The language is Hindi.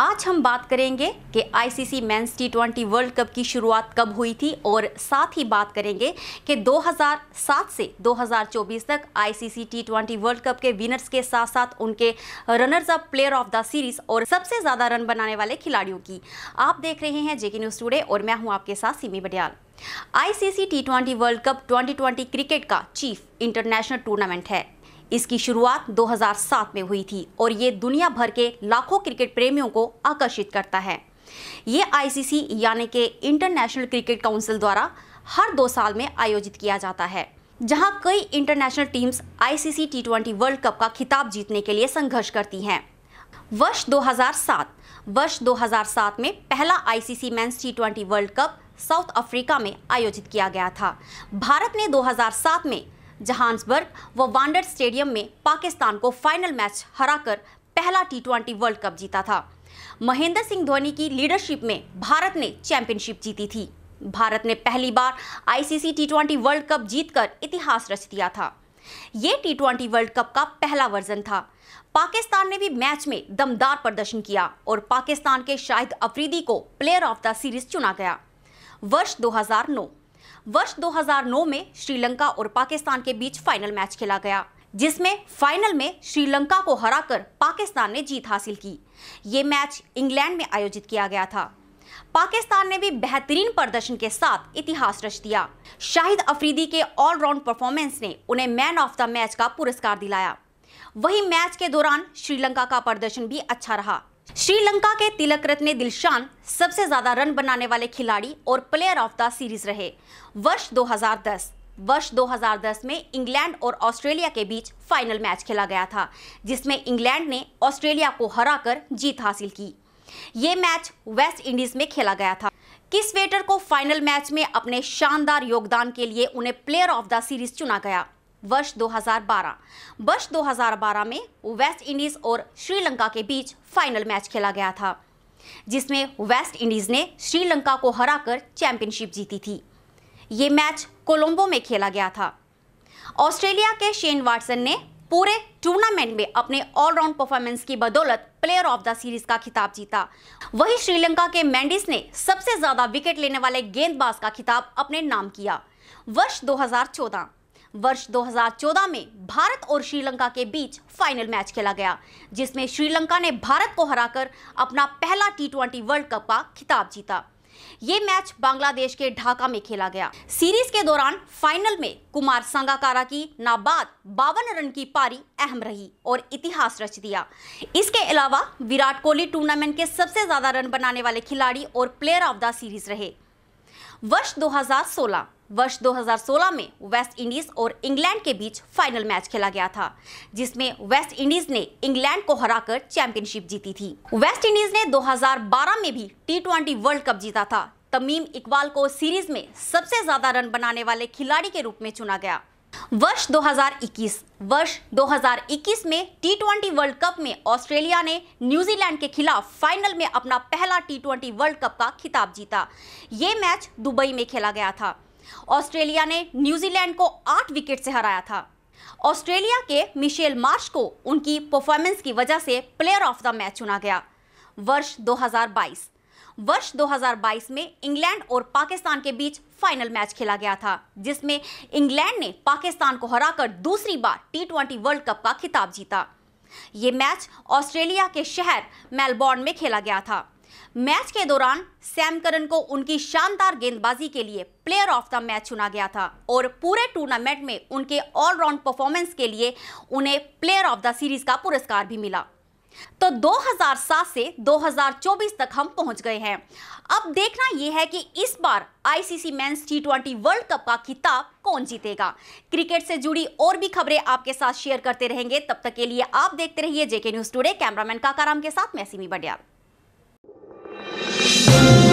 आज हम बात करेंगे कि ICC men's T twenty World Cup की शुरुआत कब हुई थी और साथ ही बात करेंगे कि 2007 से 2024 तक ICC T twenty World Cup के विनर्स के साथ साथ उनके runners up player of the series और सबसे ज़्यादा रन बनाने वाले खिलाड़ियों की आप देख रहे हैं जेके न्यूज़ टूडे और मैं हूँ आपके साथ Simi Badiyal ICC T World Cup 2020 cricket का चीफ इंटरनेशनल टूर्नामेंट है इसकी शुरुआत 2007 में हुई थी और ये दुनिया भर के लाखों क्रिकेट प्रेमियों को आकर्षित करता है ये आईसीसी यानी कि इंटरनेशनल क्रिकेट काउंसिल द्वारा हर दो साल में आयोजित किया जाता है जहां कई international teams ICC T twenty World Cup का खिताब जीतने के लिए संघर्ष करती हैं वर्ष 2007 वर्ष 2007 में पहला ICC men's T twenty World Cup South Africa में आयोजित किया गया था भारत ने 2007 में जहांसबर्ग व वांडर स्टेडियम में पाकिस्तान को फाइनल मैच हराकर पहला टी ट्वेंटी वर्ल्ड कप जीता था महेंद्र सिंह धोनी की लीडरशिप में भारत ने चैंपियनशिप जीती थी भारत ने पहली बार ICC T twenty World Cup जीतकर इतिहास रच दिया था ये टी ट्वेंटी वर्ल्ड कप का पहला वर्जन था पाकिस्तान ने भी मैच में दमदार प्रदर्शन किया और पाकिस्तान के शाहिद अफरीदी को प्लेयर ऑफ द सीरीज चुना गया वर्ष 2009 वर्ष 2009 में श्रीलंका और पाकिस्तान के बीच फाइनल मैच खेला गया जिसमें फाइनल में श्रीलंका को हराकर पाकिस्तान ने जीत हासिल की ये मैच इंग्लैंड में आयोजित किया गया था पाकिस्तान ने भी बेहतरीन प्रदर्शन के साथ इतिहास रच दिया शाहिद अफरीदी के ऑलराउंड परफॉर्मेंस ने उन्हें मैन ऑफ द मैच का पुरस्कार दिलाया वही मैच के दौरान श्रीलंका का प्रदर्शन भी अच्छा रहा श्रीलंका के तिलक रत्न दिलशान सबसे ज्यादा रन बनाने वाले खिलाड़ी और प्लेयर ऑफ द सीरीज रहे वर्ष 2010 वर्ष 2010 में इंग्लैंड और ऑस्ट्रेलिया के बीच फाइनल मैच खेला गया था जिसमें इंग्लैंड ने ऑस्ट्रेलिया को हराकर जीत हासिल की ये मैच वेस्ट इंडीज में खेला गया था किस वेटर को फाइनल मैच में अपने शानदार योगदान के लिए उन्हें प्लेयर ऑफ द सीरीज चुना गया वर्ष 2012 वर्ष 2012 में वेस्ट इंडीज और श्रीलंका के बीच फाइनल मैच खेला गया था जिसमें वेस्ट इंडीज ने श्रीलंका को हराकर चैंपियनशिप जीती थी ये मैच कोलंबो में खेला गया था ऑस्ट्रेलिया के शेन वाटसन ने पूरे टूर्नामेंट में अपने ऑलराउंड परफॉर्मेंस की बदौलत प्लेयर ऑफ द सीरीज का खिताब जीता वहीं श्रीलंका के मैंडिस ने सबसे ज्यादा विकेट लेने वाले गेंदबाज का खिताब अपने नाम किया वर्ष 2014 वर्ष 2014 में भारत और श्रीलंका के बीच फाइनल मैच खेला गया जिसमें श्रीलंका ने भारत को हराकर अपना पहला टी वर्ल्ड कप का खिताब जीता ये मैच बांग्लादेश के ढाका में खेला गया सीरीज के दौरान फाइनल में कुमार संगाकारा की नाबाद बावन रन की पारी अहम रही और इतिहास रच दिया इसके अलावा विराट कोहली टूर्नामेंट के सबसे ज्यादा रन बनाने वाले खिलाड़ी और प्लेयर ऑफ द सीरीज रहे वर्ष 2016 वर्ष 2016 में वेस्ट इंडीज और इंग्लैंड के बीच फाइनल मैच खेला गया था जिसमें वेस्ट इंडीज ने इंग्लैंड को हराकर चैंपियनशिप जीती थी वेस्ट इंडीज ने 2012 में भी टी वर्ल्ड कप जीता था तमीम इकबाल को सीरीज में सबसे ज्यादा रन बनाने वाले खिलाड़ी के रूप में चुना गया वर्ष 2021 वर्ष 2021 में टी वर्ल्ड कप में ऑस्ट्रेलिया ने न्यूजीलैंड के खिलाफ फाइनल में अपना पहला टी वर्ल्ड कप का खिताब जीता ये मैच दुबई में खेला गया था ऑस्ट्रेलिया ने न्यूजीलैंड को आठ विकेट से हराया था ऑस्ट्रेलिया के मिशेल मार्श को उनकी परफॉर्मेंस की वजह से प्लेयर ऑफ द मैच चुना गया वर्ष 2022 वर्ष 2022 में इंग्लैंड और पाकिस्तान के बीच फाइनल मैच खेला गया था जिसमें इंग्लैंड ने पाकिस्तान को हराकर दूसरी बार टी वर्ल्ड कप का खिताब जीता ये मैच ऑस्ट्रेलिया के शहर मेलबोर्न में खेला गया था मैच के दौरान सैम करन को उनकी शानदार गेंदबाजी के लिए प्लेयर ऑफ द मैच चुना गया था और पूरे टूर्नामेंट में उनके ऑलराउंड परफॉर्मेंस के लिए उन्हें प्लेयर ऑफ द सीरीज का पुरस्कार भी मिला तो 2007 से 2024 तक हम पहुंच गए हैं अब देखना यह है कि इस बार ICC men's T World Cup का खिताब कौन जीतेगा क्रिकेट से जुड़ी और भी खबरें आपके साथ शेयर करते रहेंगे तब तक के लिए आप देखते रहिए JK news today cameraman Kakaram के साथ मैसीमी सिमी बडियाल Thank you.